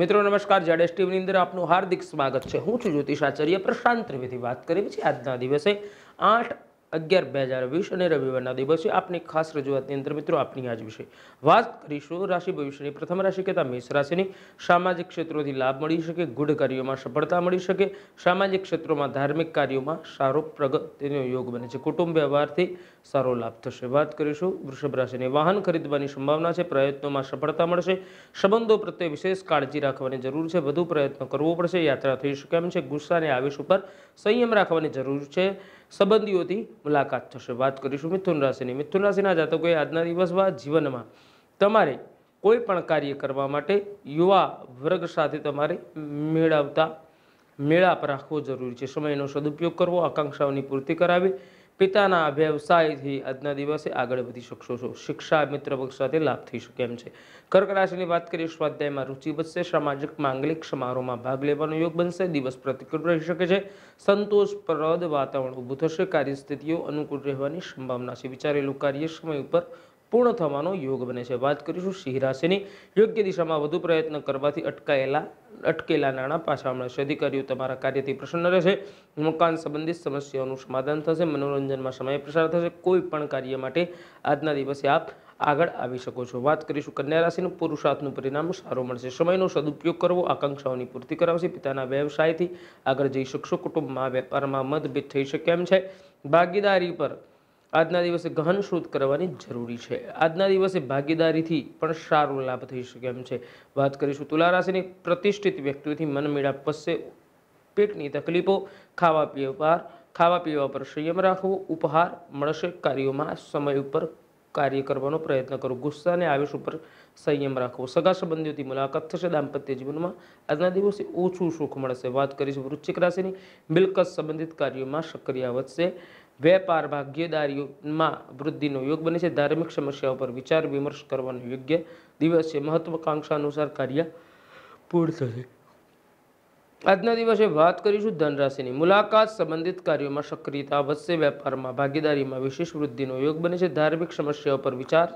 મિત્રો નમસ્કાર જાડેશ ટીવીની અંદર આપનું હાર્દિક સ્વાગત છે હું છું જ્યોતિષ પ્રશાંત ત્રિવેદી વાત કરી છે આજના દિવસે આઠ અગિયાર બે હજાર વીસ અને રવિવારના દિવસે આપની ખાસ રજૂઆતની અંદર મિત્રો આપની આજ વિશે વાત કરીશું રાશિ ભવિષ્યની પ્રથમ રાશિ કહેતા મેષ રાશિની સામાજિક ક્ષેત્રોથી લાભ મળી શકે ગુઢ કાર્યોમાં સફળતા મળી શકે સામાજિક ક્ષેત્રોમાં ધાર્મિક કાર્યોમાં સારો પ્રગતિનો યોગ બને છે કુટુંબ વ્યવહારથી સારો લાભ થશે વાત કરીશું વૃષભ રાશિને વાહન ખરીદવાની સંભાવના છે પ્રયત્નોમાં સફળતા મળશે સંબંધો પ્રત્યે વિશેષ કાળજી રાખવાની જરૂર છે વધુ પ્રયત્ન કરવો પડશે યાત્રા થઈ શકે એમ છે ગુસ્સાને આવેશ ઉપર સંયમ રાખવાની જરૂર છે સંબંધીઓથી મુલાકાત થશે વાત કરીશું મિથુન રાશિની મિથુન રાશિના જાતકોએ આજના દિવસમાં જીવનમાં તમારે કોઈ પણ કાર્ય કરવા માટે યુવા વર્ગ સાથે તમારે મેળવતા મેળાપ રાખવો જરૂરી છે સમયનો સદુપયોગ કરવો આકાંક્ષાઓની પૂર્તિ કરાવી પિતાના વ્યવસાયથી આજના દિવસે આગળ વધી શકશો છો શિક્ષા મિત્રપક્ષ સાથે લાભ થઈ શકે એમ છે કર્ક રાશિની વાત કરીએ સ્વાધ્યાયમાં રુચિ વધશે સામાજિક માંગલિક સમારોહમાં ભાગ લેવાનો યોગ બનશે દિવસ પ્રતિકૂળ રહી શકે છે સંતોષપ્રદ વાતાવરણ ઊભું થશે કાર્યસ્થિતિઓ અનુકૂળ રહેવાની સંભાવના છે વિચારેલું કાર્ય સમય ઉપર પૂર્ણ થવાનો યોગ બને છે વાત કરીશું સિંહ રાશિની યોગ્ય દિશામાં વધુ પ્રયત્ન કરવાથી અટકાયેલા અટકેલા નાણાં પાછા મળશે અધિકારીઓ તમારા કાર્યથી પ્રસન્ન રહેશે મકાન સંબંધિત સમસ્યાઓનું સમાધાન થશે મનોરંજનમાં સમય પ્રસાર થશે કોઈ પણ કાર્ય માટે આજના દિવસે આપ આગળ આવી શકો છો વાત કરીશું કન્યા રાશિનું પુરુષાર્થનું પરિણામ સારું મળશે સમયનો સદુપયોગ કરવો આકાંક્ષાઓની પૂર્તિ કરાવશે પિતાના વ્યવસાયથી આગળ જઈ શકશો કુટુંબમાં વેપારમાં મતભેદ થઈ શકે એમ છે ભાગીદારી પર આજના દિવસે ગહન શોધ કરવાની જરૂરી છે આજના દિવસે ભાગીદારીથી પણ સારો લાભ થઈ શકે એમ છે વાત કરીશું તુલા રાશિની પ્રતિષ્ઠિત વ્યક્તિઓથી મનમેળાપ પસશે પેટની તકલીફો ખાવા પીવા ખાવા પીવા પર સંયમ રાખવો ઉપહાર મળશે કાર્યોમાં સમય ઉપર કાર્ય કરવાનો પ્રયત્ન કરો ગુસ્સા અને આવેશ ઉપર સંયમ રાખવો સગા સંબંધીઓથી મુલાકાત થશે દાંપત્ય જીવનમાં આજના દિવસે ઓછું સુખ મળશે વાત કરીશું વૃશ્ચિક રાશિની મિલકત સંબંધિત કાર્યોમાં સક્રિય વધશે વેપાર ભાગ્યદારીમાં વૃદ્ધિનો યોગ બને છે ધાર્મિક સમસ્યાઓ પર વિચાર વિમર્શ કરવાનો યોગ્ય દિવસ છે મહત્વકાંક્ષા અનુસાર કાર્ય પૂર્ણ થશે આજના દિવસે વાત કરીશું ધનરાશિની મુલાકાત સંબંધિત કાર્યોમાં સક્રિયતા વધશે વેપારમાં ભાગીદારીમાં વિશેષ વૃદ્ધિનો યોગ બને છે ધાર્મિક સમસ્યાઓ પર વિચાર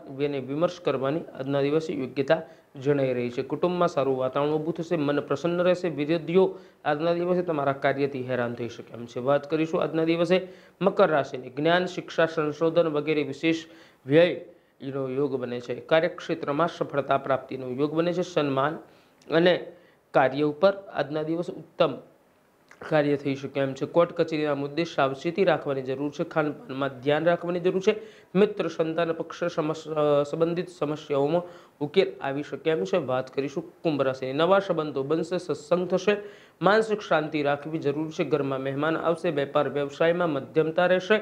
વિમર્શ કરવાની આજના દિવસે યોગ્યતા જણાઈ રહી છે કુટુંબમાં સારું વાતાવરણ ઊભું થશે મન પ્રસન્ન રહેશે વિદ્યાર્થીઓ આજના દિવસે તમારા કાર્યથી હેરાન થઈ શકે એમ છે વાત કરીશું આજના દિવસે મકર રાશિની જ્ઞાન શિક્ષા સંશોધન વગેરે વિશેષ વ્યયનો યોગ બને છે કાર્યક્ષેત્રમાં સફળતા પ્રાપ્તિનો યોગ બને છે સન્માન અને કાર્ય ઉપર આજના દિવસ ઉત્તમ કાર્ય થઈ શકે એમ છે કોર્ટ કચેરીના મુદ્દે સાવચેતી રાખવાની જરૂર છે ખાનપાનમાં ધ્યાન રાખવાની જરૂર છે મિત્ર સંતાન પક્ષ સંબંધિત સમસ્યાઓમાં ઉકેલ આવી શકે એમ છે વાત કરીશું કુંભ રાશિની નવા સંબંધો બનશે સત્સંગ થશે માનસિક શાંતિ રાખવી જરૂર છે ઘરમાં મહેમાન આવશે વેપાર વ્યવસાયમાં મધ્યમતા રહેશે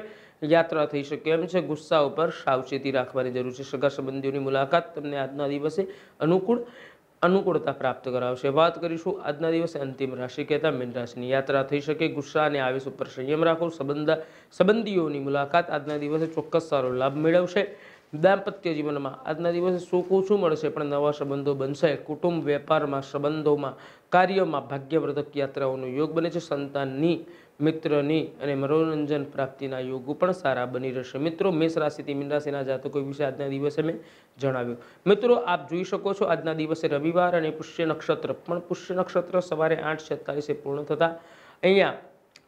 યાત્રા થઈ શકે એમ છે ગુસ્સા ઉપર સાવચેતી રાખવાની જરૂર છે સગા સંબંધીઓની મુલાકાત તમને આજના દિવસે અનુકૂળ અનુકૂળતા પ્રાપ્ત કરાવશે વાત કરીશું આજના દિવસે અંતિમ રાશિ કહેતા મીન રાશિની યાત્રા થઈ શકે ગુસ્સા અને આવેશ ઉપર સંયમ રાખો સંબંધ સંબંધીઓની મુલાકાત આજના દિવસે ચોક્કસ સારો લાભ મેળવશે દાંપત્ય જીવનમાં આજના દિવસે સુખ ઓછું મળશે પણ નવા સંબંધો બનશે કુટુંબ વેપારમાં સંબંધોમાં કાર્યમાં ભાગ્યવર્ધક યાત્રાઓનો યોગ બને છે સંતાનની મિત્રની અને મનોરંજન પ્રાપ્તિના યોગો પણ સારા બની રહેશે મિત્રો મેષ રાશિથી મીન રાશિના જાતકો વિશે આજના દિવસે મેં જણાવ્યું મિત્રો આપ જોઈ શકો છો આજના દિવસે રવિવાર અને પુષ્ય નક્ષત્ર પણ પુષ્ય નક્ષત્ર સવારે આઠ છેતાલીસે પૂર્ણ થતાં અહીંયા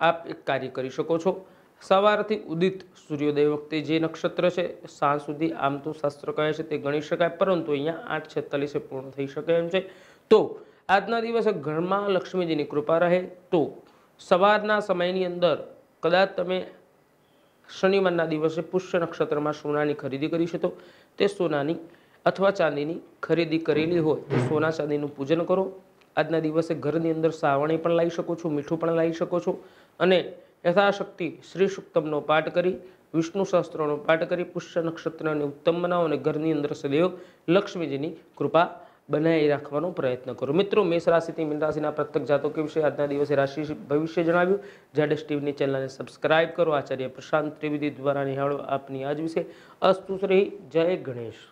આપ એક કાર્ય કરી શકો છો સવારથી ઉદિત સૂર્યોદય વખતે જે નક્ષત્ર છે સાંજ સુધી આમ તો શાસ્ત્ર કહે છે તે ગણી શકાય પરંતુ અહીંયા આઠ છેતાલીસે પૂર્ણ થઈ શકે એમ છે તો આજના દિવસે ઘરમાં લક્ષ્મીજીની કૃપા રહે તો સવારના સમયની અંદર કદાચ તમે શનિવારના દિવસે પુષ્ય નક્ષત્રમાં સોનાની ખરીદી કરી શકો તે સોનાની અથવા ચાંદીની ખરીદી કરેલી હોય તો સોના ચાંદીનું પૂજન કરો આજના દિવસે ઘરની અંદર સાવણી પણ લાવી શકો છો મીઠું પણ લાવી શકો છો અને યથાશક્તિ શ્રી સુક્તમનો પાઠ કરી વિષ્ણુ શાસ્ત્રોનો પાઠ કરી પુષ્ય નક્ષત્રને ઉત્તમ બનાવો અને ઘરની અંદર સદૈવ લક્ષ્મીજીની કૃપા બનાવી રાખવાનો પ્રયત્ન કરો મિત્રો મેષ રાશિથી મીન રાશિના પ્રત્યેક જાતકો વિશે આજના દિવસે રાશિ ભવિષ્ય જણાવ્યું જેડ સ્ટીવની ચેનલને સબસ્ક્રાઇબ કરો આચાર્ય પ્રશાંત ત્રિવેદી દ્વારા નિહાળો આપની આજ વિશે અસ્તુત રહી જય ગણેશ